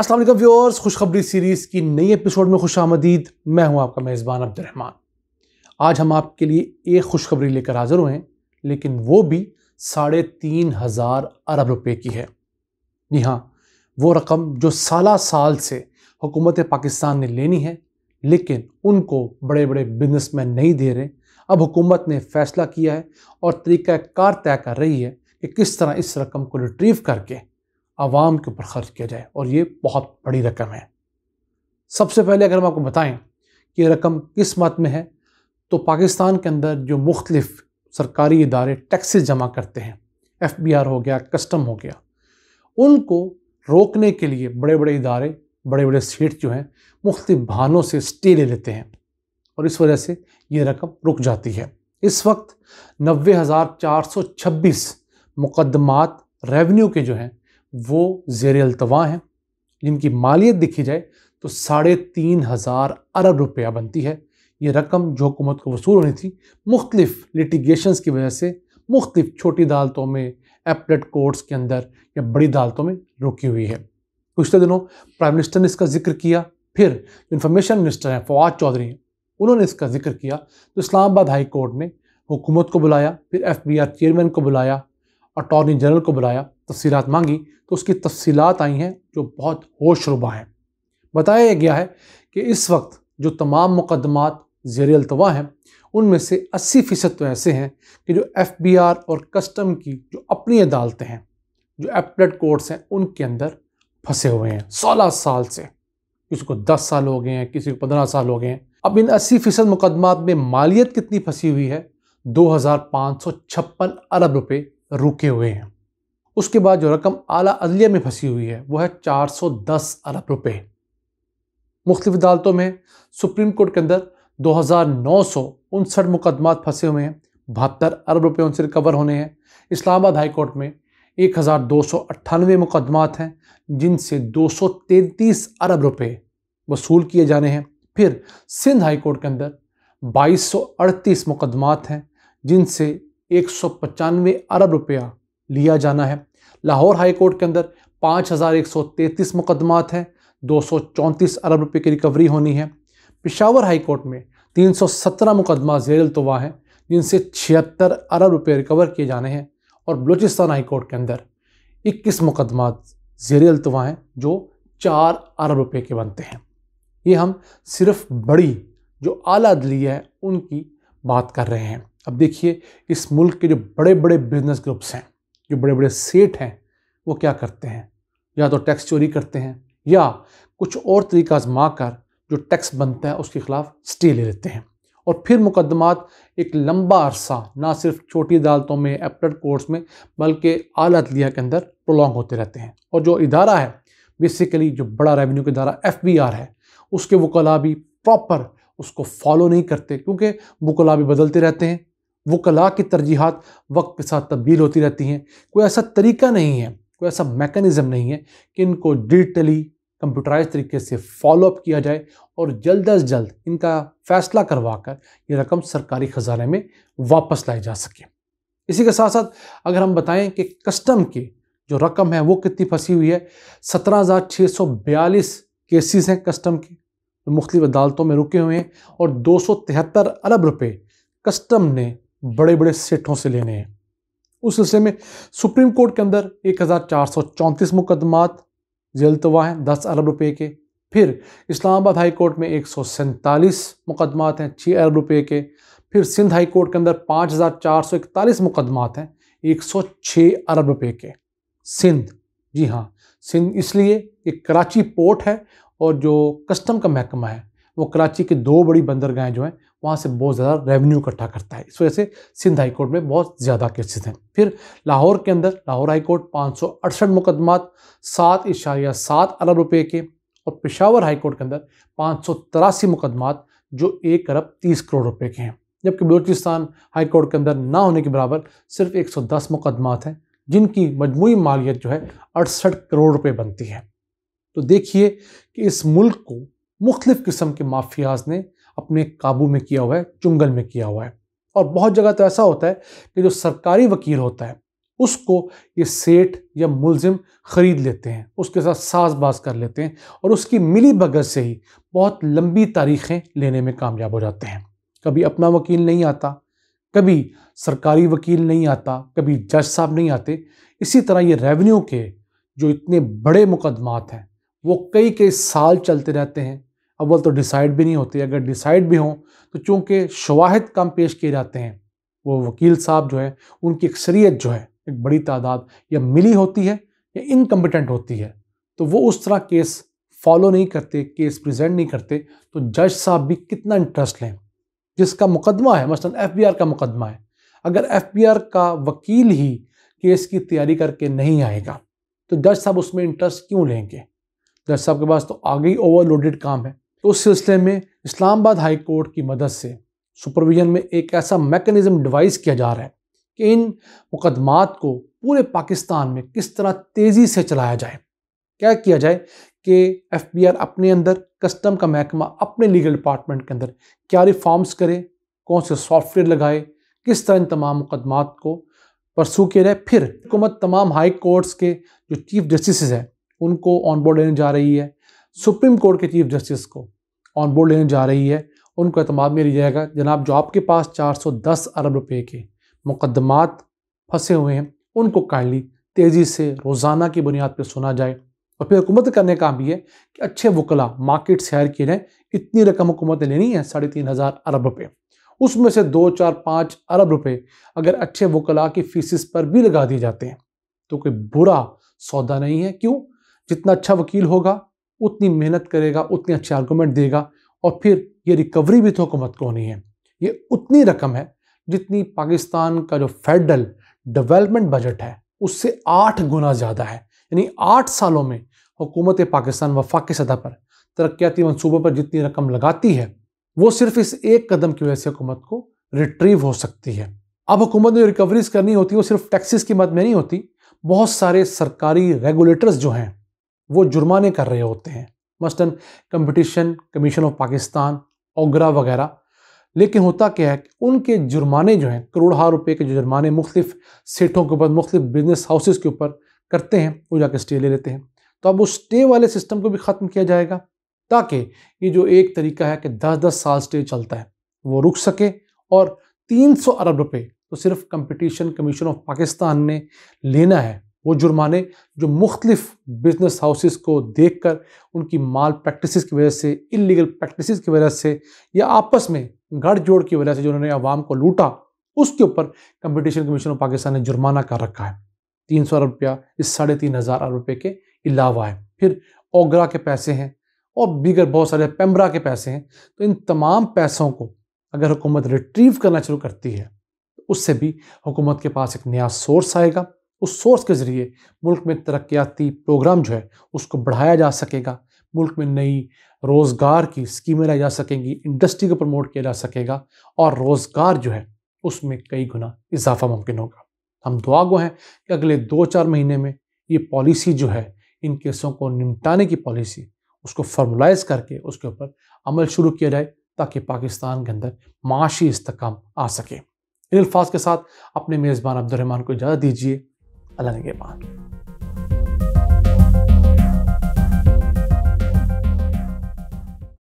असलम व्यवर्स खुशखबरी सीरीज़ की नई एपिसोड में खुश आमदीद मैं हूं आपका मेज़बान अब्दुलरहमान आज हम आपके लिए एक खुशखबरी लेकर हाज़िर हुए हैं लेकिन वो भी साढ़े तीन हज़ार अरब रुपये की है जी हाँ वो रकम जो साला साल से हुकूमत पाकिस्तान ने लेनी है लेकिन उनको बड़े बड़े मैन नहीं दे रहे अब हुकूमत ने फ़ैसला किया है और तरीक़ाकार तय कर रही है कि किस तरह इस रकम को रिट्रीव करके आवाम के ऊपर खर्च किया जाए और ये बहुत बड़ी रकम है सबसे पहले अगर हम आपको बताएं कि ये रकम किस मत में है तो पाकिस्तान के अंदर जो मुख्तलिफ सरकारी इदारे टैक्सेस जमा करते हैं एफ बी आर हो गया कस्टम हो गया उनको रोकने के लिए बड़े बड़े इदारे बड़े बड़े सीट जो हैं मुख्तलिफ बहानों से स्टे ले लेते हैं और इस वजह से ये रकम रुक जाती है इस वक्त नबे हज़ार चार सौ छब्बीस मुकदमात रेवेन्यू के जो हैं वो ज़ेर अल्तवा हैं जिनकी मालियत देखी जाए तो साढ़े तीन हज़ार अरब रुपया बनती है ये रकम जो हुकूमत को वसूल होनी थी मुख्तलिफ लिटिगेशन की वजह से मुख्तलिफ छोटी अदालतों में एपलेट कोर्ट्स के अंदर या बड़ी अदालतों में रुकी हुई है पिछले दिनों प्राइम मिनिस्टर ने इसका जिक्र किया फिर इन्फॉर्मेशन मिनिस्टर हैं फवाद चौधरी हैं उन्होंने इसका जिक्र किया तो इस्लामाबाद हाई कोर्ट ने हुकूमत को बुलाया फिर एफ बी आर चेयरमैन को बुलाया अटॉर्नी जनरल को बुलाया तफसीत मांगी तो उसकी तफसीत आई हैं जो बहुत होशरुबा हैं बताया गया है कि इस वक्त जो तमाम मुकदमात जेर हैं उनमें से 80 फ़ीसद तो ऐसे हैं कि जो एफ़ बी आर और कस्टम की जो अपनी अदालतें हैं जो एपलेट कोर्ट्स हैं उनके अंदर फंसे हुए हैं सोलह साल से किसी को दस साल हो गए हैं किसी को पंद्रह साल हो गए हैं अब इन अस्सी फ़ीसद मुकदमात में मालियत कितनी फंसी हुई है दो हज़ार पाँच सौ छप्पन अरब रुपये रुके हुए हैं उसके बाद जो रकम आला अदलिया में फंसी हुई है वह है 410 अरब रुपए मुख्तफ अदालतों में सुप्रीम कोर्ट के अंदर दो हज़ार नौ सौ उनसठ मुकदमात फंसे हुए हैं बहत्तर अरब रुपये उनसे रिकवर होने हैं इस्लामाबाद हाई कोर्ट में एक हज़ार दो सौ अट्ठानवे मुकदमात हैं जिनसे दो सौ तैंतीस अरब रुपये वसूल किए जाने हैं फिर सिंध हाई कोर्ट के अंदर बाईस सौ अड़तीस मुकदमात हैं जिनसे एक सौ पचानवे अरब रुपया लिया जाना है लाहौर हाई कोर्ट के अंदर पाँच हज़ार एक सौ तैंतीस मुकदमात हैं दो सौ चौंतीस अरब रुपये की रिकवरी होनी है पिशावर हाई कोर्ट में तीन सौ सत्रह मुकदमा जेर हैं जिनसे छिहत्तर अरब रुपये रिकवर किए जाने हैं और बलूचिस्तान हाई कोर्ट के अंदर इक्कीस मुकदमा जेर हैं जो चार अरब रुपये के बनते हैं ये हम सिर्फ बड़ी जो आला अदलिया है उनकी बात कर रहे हैं अब देखिए इस मुल्क के जो बड़े बड़े बिजनेस ग्रुप्स हैं जो बड़े बड़े सेठ हैं वो क्या करते हैं या तो टैक्स चोरी करते हैं या कुछ और तरीका आजमा कर जो टैक्स बनता है उसके ख़िलाफ़ स्टे ले लेते हैं और फिर मुकदमात एक लंबा अरसा ना सिर्फ छोटी अदालतों में अपलेट कोर्ट्स में बल्कि आला अदलिया के अंदर प्रोलॉन्ग होते रहते हैं और जो इदारा है बेसिकली जो बड़ा रेवेन्यू का इदारा एफ बी आर है उसके वकला भी प्रॉपर उसको फॉलो नहीं करते क्योंकि वकला भी बदलते रहते हैं वो कला की तरजीहत वक्त के साथ तब्दील होती रहती हैं कोई ऐसा तरीका नहीं है कोई ऐसा मेकनिज़म नहीं है कि इनको डिजिटली कंप्यूटराइज तरीके से फॉलोअप किया जाए और जल्द अज जल्द इनका फैसला करवा कर ये रकम सरकारी ख़जाने में वापस लाई जा सके इसी के साथ साथ अगर हम बताएं कि कस्टम के जो रकम है वो कितनी फंसी हुई है सत्रह हज़ार छः सौ बयालीस केसेस हैं कस्टम के जो अदालतों में रुके हुए हैं और दो सौ तिहत्तर अरब रुपये कस्टम ने बड़े बड़े सेठों से लेने हैं उस सिलसिले में सुप्रीम कोर्ट के अंदर एक हज़ार चार सौ चौंतीस मुकदमात जेलतवा हैं दस अरब रुपए के फिर इस्लामाबाद हाई कोर्ट में एक सौ सैंतालीस मुकदमात हैं छः अरब रुपए के फिर सिंध हाई कोर्ट के अंदर पाँच हज़ार चार सौ इकतालीस मुकदमात हैं एक सौ छः अरब रुपए के सिंध जी हाँ सिंध इसलिए कि कराची पोर्ट है और जो कस्टम का महकमा है वो कराची की दो बड़ी बंदरगाहें जो हैं वहाँ से बहुत ज़्यादा रेवेन्यू इकट्ठा करता है इस वजह से सिंध हाई कोर्ट में बहुत ज़्यादा केसेस हैं फिर लाहौर के अंदर लाहौर हाई कोर्ट पाँच सौ अड़सठ मुकदमात सात इशारिया सात अरब रुपये के और पेशावर हाई कोर्ट के अंदर पाँच सौ तिरासी मुकदमात जो एक अरब तीस करोड़ रुपये के हैं जबकि बलोचिस्तान हाई कोर्ट के अंदर ना होने के बराबर सिर्फ एक सौ दस मुकदमात हैं जिनकी मजमू मालियत जो है अड़सठ करोड़ रुपये बनती है तो देखिए कि इस मुल्क को मुख्तफ किस्म के माफियाज ने अपने काबू में किया हुआ है चुंगल में किया हुआ है और बहुत जगह तो ऐसा होता है कि जो सरकारी वकील होता है उसको ये सेठ या मुलजिम ख़रीद लेते हैं उसके साथ साजबाज कर लेते हैं और उसकी मिली भगत से ही बहुत लंबी तारीखें लेने में कामयाब हो जाते हैं कभी अपना वकील नहीं आता कभी सरकारी वकील नहीं आता कभी जज साहब नहीं आते इसी तरह ये रेवेन्यू के जो इतने बड़े मुकदमात हैं वो कई कई साल चलते रहते हैं अव्वल तो डिसाइड भी नहीं होती अगर डिसाइड भी हों तो चूँकि शवाहद कम पेश किए जाते हैं वो वकील साहब जो है उनकी अक्सरियत जो है एक बड़ी तादाद या मिली होती है या इनकम्पिटेंट होती है तो वो उस तरह केस फॉलो नहीं करते केस प्रेजेंट नहीं करते तो जज साहब भी कितना इंटरेस्ट लें जिसका मुकदमा है मसलन एफ का मुकदमा है अगर एफ का वकील ही केस की तैयारी करके नहीं आएगा तो जज साहब उसमें इंटरेस्ट क्यों लेंगे जज साहब के पास तो आगे ही ओवरलोडेड काम है तो उस सिलसिले में इस्लामाबाद हाई कोर्ट की मदद से सुपरविजन में एक ऐसा मैकेनिज़्म डिवाइस किया जा रहा है कि इन मुकदमात को पूरे पाकिस्तान में किस तरह तेज़ी से चलाया जाए क्या किया जाए कि एफ बी आर अपने अंदर कस्टम का महकमा अपने लीगल डिपार्टमेंट के अंदर क्या रिफॉर्म्स करे कौन से सॉफ्टवेयर लगाए किस तरह इन तमाम मुकदमात को परसू किया जाए फिर हुकूमत तमाम हाई कोर्ट्स के जो चीफ जस्टिस हैं उनको ऑन बोर्ड लेने जा रही है सुप्रीम कोर्ट के चीफ जस्टिस को ऑन बोर्ड लेने जा रही है उनको अहतमाम में लिया जाएगा जनाब जो आपके पास 410 अरब रुपए के मुकदमात फंसे हुए हैं उनको काइंडली तेज़ी से रोज़ाना की बुनियाद पर सुना जाए और फिर हुकूमत करने का भी है कि अच्छे वकला मार्केट शहर के किए जाएँ इतनी रकम हुकूमत लेनी है साढ़े तीन हज़ार अरब रुपये उसमें से दो चार पाँच अरब रुपये अगर अच्छे वकला की फीसिस पर भी लगा दिए जाते हैं तो कोई बुरा सौदा नहीं है क्यों जितना अच्छा वकील होगा उतनी मेहनत करेगा उतने अच्छे आर्गूमेंट देगा और फिर ये रिकवरी भी तो हुकूमत को होनी है ये उतनी रकम है जितनी पाकिस्तान का जो फेडरल डेवलपमेंट बजट है उससे आठ गुना ज़्यादा है यानी आठ सालों में हुकूमत पाकिस्तान वफाक सतह पर तरक्याती मनसूबों पर जितनी रकम लगाती है वो सिर्फ इस एक कदम की वजह से हुकूमत को रिट्रीव हो सकती है अब हुकूमत ने जो रिकवरीज करनी होती है वो सिर्फ टैक्सेस की मद में नहीं होती बहुत सारे सरकारी रेगुलेटर्स जो हैं वो जुर्माने कर रहे होते हैं मसलन competition commission of Pakistan OGRA वगैरह लेकिन होता क्या है कि उनके जुर्माने जो हैं करोड़हा रुपए के जो जुर्माने मुख्तफ सेठों के ऊपर मुख्तफ बिजनेस हाउसेस के ऊपर करते हैं वो जाकर स्टे ले लेते हैं तो अब उस स्टे वाले सिस्टम को भी ख़त्म किया जाएगा ताकि ये जो एक तरीका है कि दस दस साल स्टे चलता है वो रुक सके और तीन सौ अरब रुपये तो सिर्फ कंपटीशन कमीशन ऑफ पाकिस्तान ने लेना है वो जुर्माने जो मुख्तलिफ बिजनेस हाउसेस को देख कर उनकी माल प्रैक्टिस की वजह से इलीगल प्रैक्टिस की वजह से या आपस में गढ़जोड़ की वजह से जो उन्होंने आवाम को लूटा उसके ऊपर कंपटीशन कमीशन ऑफ पाकिस्तान ने जुर्माना कर रखा है तीन सौ अरब रुपया इस साढ़े तीन हज़ार अरब रुपये के अलावा है फिर ओगरा के पैसे हैं और दीगर बहुत सारे पेम्बरा के पैसे हैं तो इन तमाम पैसों को अगर हुकूमत रिट्रीव करना शुरू करती है तो उससे भी हुकूमत के पास एक नया सोर्स आएगा उस सोर्स के ज़रिए मुल्क में तरक्याती प्रोग्राम जो है उसको बढ़ाया जा सकेगा मुल्क में नई रोज़गार की स्कीमें लाई जा सकेंगी इंडस्ट्री को प्रमोट किया जा सकेगा और रोज़गार जो है उसमें कई गुना इजाफा मुमकिन होगा हम दुआ गो हैं कि अगले दो चार महीने में ये पॉलिसी जो है इन केसों को निपटाने की पॉलिसी उसको फॉर्मलाइज करके उसके ऊपर अमल शुरू किया जाए ताकि पाकिस्तान के अंदर माशी इस्तकाम आ सके इन अल्फाज के साथ अपने मेज़बान अब्दुलरहमान को इजाज़त दीजिए अल्लाह के पास